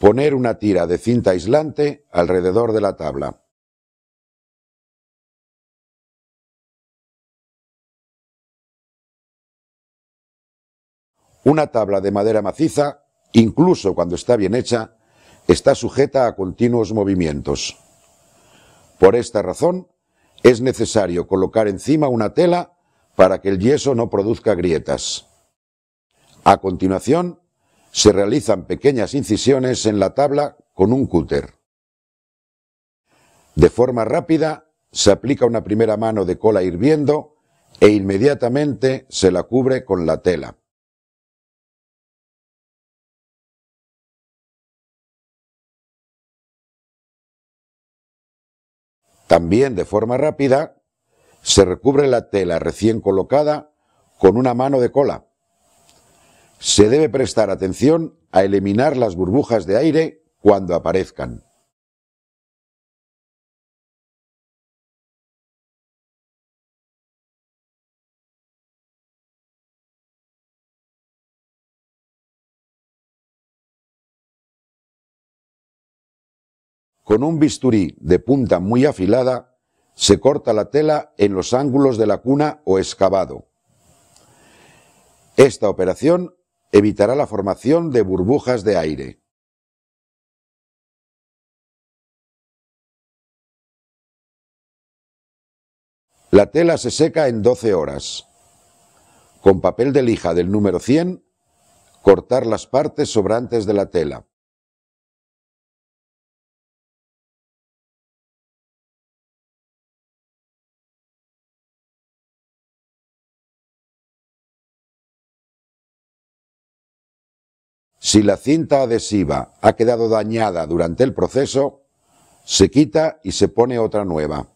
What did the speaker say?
Poner una tira de cinta aislante alrededor de la tabla. Una tabla de madera maciza, incluso cuando está bien hecha, está sujeta a continuos movimientos. Por esta razón, es necesario colocar encima una tela para que el yeso no produzca grietas. A continuación, se realizan pequeñas incisiones en la tabla con un cúter. De forma rápida, se aplica una primera mano de cola hirviendo e inmediatamente se la cubre con la tela. También de forma rápida, se recubre la tela recién colocada con una mano de cola. Se debe prestar atención a eliminar las burbujas de aire cuando aparezcan. Con un bisturí de punta muy afilada, se corta la tela en los ángulos de la cuna o excavado. Esta operación evitará la formación de burbujas de aire. La tela se seca en 12 horas. Con papel de lija del número 100, cortar las partes sobrantes de la tela. Si la cinta adhesiva ha quedado dañada durante el proceso, se quita y se pone otra nueva.